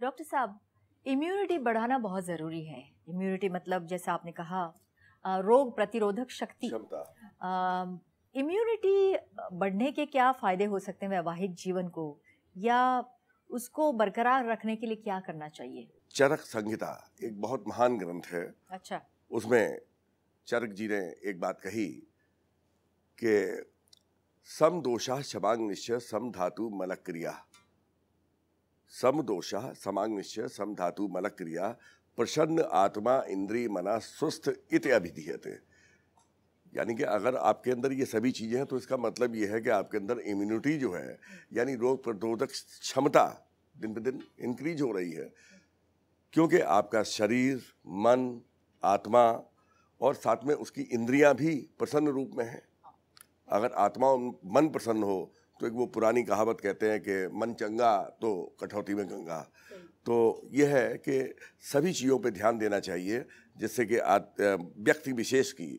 Doctor साहब immunity बढ़ाना बहुत ज़रूरी है इम्यूनिटी मतलब जैसा आपने कहा रोग प्रतिरोधक शक्ति इम्यूनिटी बढ़ने के क्या फ़ायदे हो सकते हैं वैवाहिक जीवन को या उसको बरकरार रखने के लिए क्या करना चाहिए चरक संहिता एक बहुत महान ग्रंथ है अच्छा उसमें चरक जी ने एक बात कही कि सम दोषा शबांग निश्चय सम धातु मलक क्रिया समदोष समांग निश्चय सम धातु मल क्रिया प्रसन्न आत्मा इंद्री मना स्वस्थ इत अभिधीयते यानी कि अगर आपके अंदर ये सभी चीज़ें हैं तो इसका मतलब ये है कि आपके अंदर इम्यूनिटी जो है यानी रोग प्रतिरोधक क्षमता दिन ब दिन इंक्रीज हो रही है क्योंकि आपका शरीर मन आत्मा और साथ में उसकी इंद्रियां भी प्रसन्न रूप में हैं अगर आत्मा मन प्रसन्न हो तो एक वो पुरानी कहावत कहते हैं कि मन चंगा तो कठौती में गंगा तो ये है कि सभी चीज़ों पे ध्यान देना चाहिए जिससे कि व्यक्ति विशेष की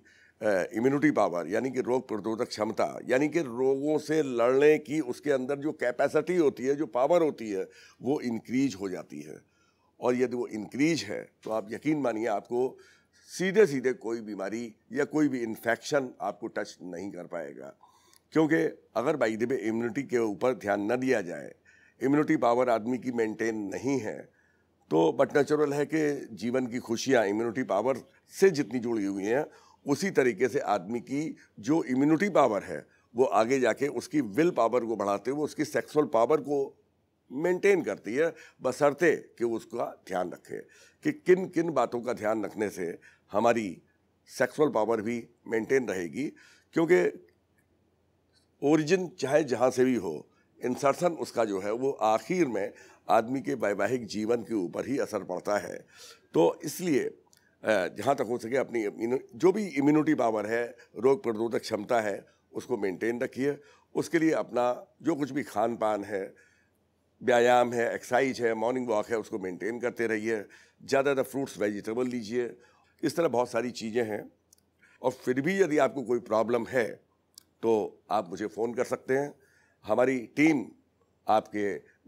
इम्यूनिटी पावर यानी कि रोग प्रतिरोधक क्षमता यानी कि रोगों से लड़ने की उसके अंदर जो कैपेसिटी होती है जो पावर होती है वो इनक्रीज हो जाती है और यदि वो इनक्रीज है तो आप यकीन मानिए आपको सीधे सीधे कोई बीमारी या कोई भी इन्फेक्शन आपको टच नहीं कर पाएगा क्योंकि अगर बाई दिबे इम्यूनिटी के ऊपर ध्यान न दिया जाए इम्यूनिटी पावर आदमी की मेंटेन नहीं है तो बट नेचुरल है कि जीवन की खुशियाँ इम्यूनिटी पावर से जितनी जुड़ी हुई हैं उसी तरीके से आदमी की जो इम्यूनिटी पावर है वो आगे जाके उसकी विल पावर को बढ़ाते हुए उसकी सेक्सुअल पावर को मेंटेन करती है बसरते कि उसका ध्यान रखे कि किन किन बातों का ध्यान रखने से हमारी सेक्सुअल पावर भी मेंटेन रहेगी क्योंकि ओरिजिन चाहे जहाँ से भी हो इंसर्सन उसका जो है वो आखिर में आदमी के वैवाहिक जीवन के ऊपर ही असर पड़ता है तो इसलिए जहाँ तक हो सके अपनी जो भी इम्यूनिटी पावर है रोग प्रतिरोधक क्षमता है उसको मेंटेन रखिए उसके लिए अपना जो कुछ भी खान पान है व्यायाम है एक्सरसाइज है मॉर्निंग वॉक है उसको मेंटेन करते रहिए ज़्यादातर फ्रूट्स वेजिटेबल लीजिए इस तरह बहुत सारी चीज़ें हैं और फिर भी यदि आपको कोई प्रॉब्लम है तो आप मुझे फ़ोन कर सकते हैं हमारी टीम आपके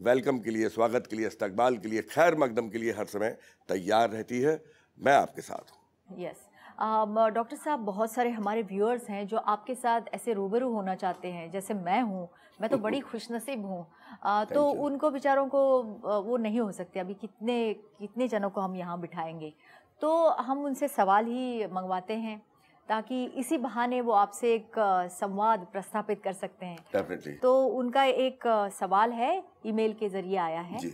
वेलकम के लिए स्वागत के लिए इस्तकबाल के लिए खैर मकदम के लिए हर समय तैयार रहती है मैं आपके साथ हूँ यस डॉक्टर um, uh, साहब बहुत सारे हमारे व्यूअर्स हैं जो आपके साथ ऐसे रूबरू होना चाहते हैं जैसे मैं हूँ मैं तो बड़ी खुशनसीब हूँ uh, तो उनको बेचारों को uh, वो नहीं हो सकते अभी कितने कितने जनों को हम यहाँ बिठाएंगे तो हम उनसे सवाल ही मंगवाते हैं ताकि इसी बहाने वो आपसे एक संवाद प्रस्थापित कर सकते हैं Definitely. तो उनका एक सवाल है ईमेल के जरिए आया है जी.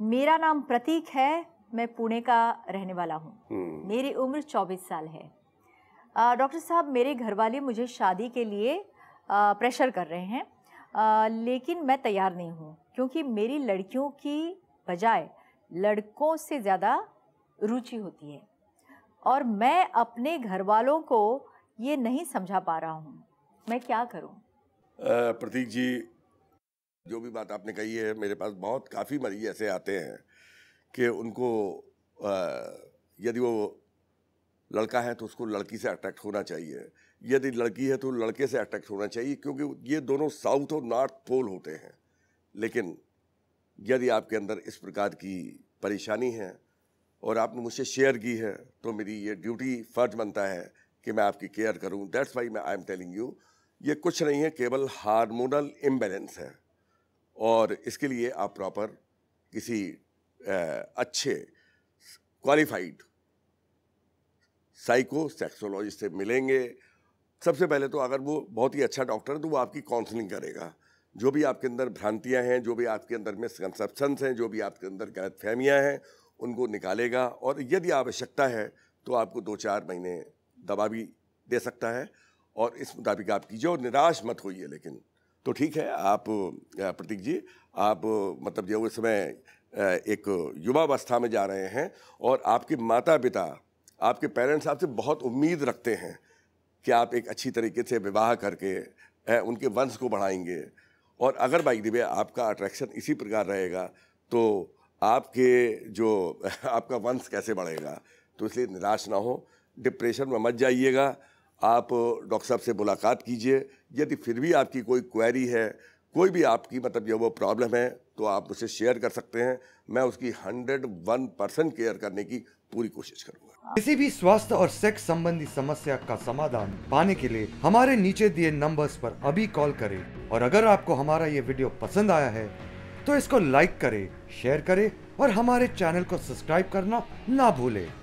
मेरा नाम प्रतीक है मैं पुणे का रहने वाला हूँ hmm. मेरी उम्र 24 साल है डॉक्टर साहब मेरे घर वाले मुझे शादी के लिए आ, प्रेशर कर रहे हैं आ, लेकिन मैं तैयार नहीं हूँ क्योंकि मेरी लड़कियों की बजाय लड़कों से ज़्यादा रुचि होती है और मैं अपने घर वालों को ये नहीं समझा पा रहा हूँ मैं क्या करूँ प्रतीक जी जो भी बात आपने कही है मेरे पास बहुत काफ़ी मरीज ऐसे आते हैं कि उनको आ, यदि वो लड़का है तो उसको लड़की से अट्रैक्ट होना चाहिए यदि लड़की है तो लड़के से अट्रैक्ट होना चाहिए क्योंकि ये दोनों साउथ और नॉर्थ पोल होते हैं लेकिन यदि आपके अंदर इस प्रकार की परेशानी है और आपने मुझसे शेयर की है तो मेरी ये ड्यूटी फ़र्ज बनता है कि मैं आपकी केयर करूं दैट्स वाई मैं आई एम टेलिंग यू ये कुछ नहीं है केवल हार्मोनल इम्बेलेंस है और इसके लिए आप प्रॉपर किसी आ, अच्छे क्वालिफाइड साइको सेक्सोलॉजिस्ट से मिलेंगे सबसे पहले तो अगर वो बहुत ही अच्छा डॉक्टर है तो वो आपकी काउंसलिंग करेगा जो भी आपके अंदर भ्रांतियाँ हैं जो भी आपके अंदर मिसकनसेप्शंस हैं जो भी आपके अंदर गलत फहमियाँ हैं उनको निकालेगा और यदि आवश्यकता है तो आपको दो चार महीने दवा भी दे सकता है और इस मुताबिक आप कीजिए और निराश मत होइए लेकिन तो ठीक है आप प्रतीक जी आप मतलब जो इस समय एक युवावस्था में जा रहे हैं और आपके माता पिता आपके पेरेंट्स आपसे बहुत उम्मीद रखते हैं कि आप एक अच्छी तरीके से विवाह करके उनके वंश को बढ़ाएंगे और अगर भाई दिवे आपका अट्रैक्शन इसी प्रकार रहेगा तो आपके जो आपका वंश कैसे बढ़ेगा तो इसलिए निराश ना हो डिप्रेशन में मत जाइएगा आप डॉक्टर साहब से मुलाकात कीजिए यदि फिर भी आपकी कोई क्वेरी है कोई भी आपकी मतलब जो वो प्रॉब्लम है तो आप उसे शेयर कर सकते हैं मैं उसकी हंड्रेड वन परसेंट केयर करने की पूरी कोशिश करूंगा किसी भी स्वास्थ्य और सेक्स संबंधी समस्या का समाधान पाने के लिए हमारे नीचे दिए नंबर्स पर अभी कॉल करें और अगर आपको हमारा ये वीडियो पसंद आया है तो इसको लाइक करें शेयर करें और हमारे चैनल को सब्सक्राइब करना ना भूलें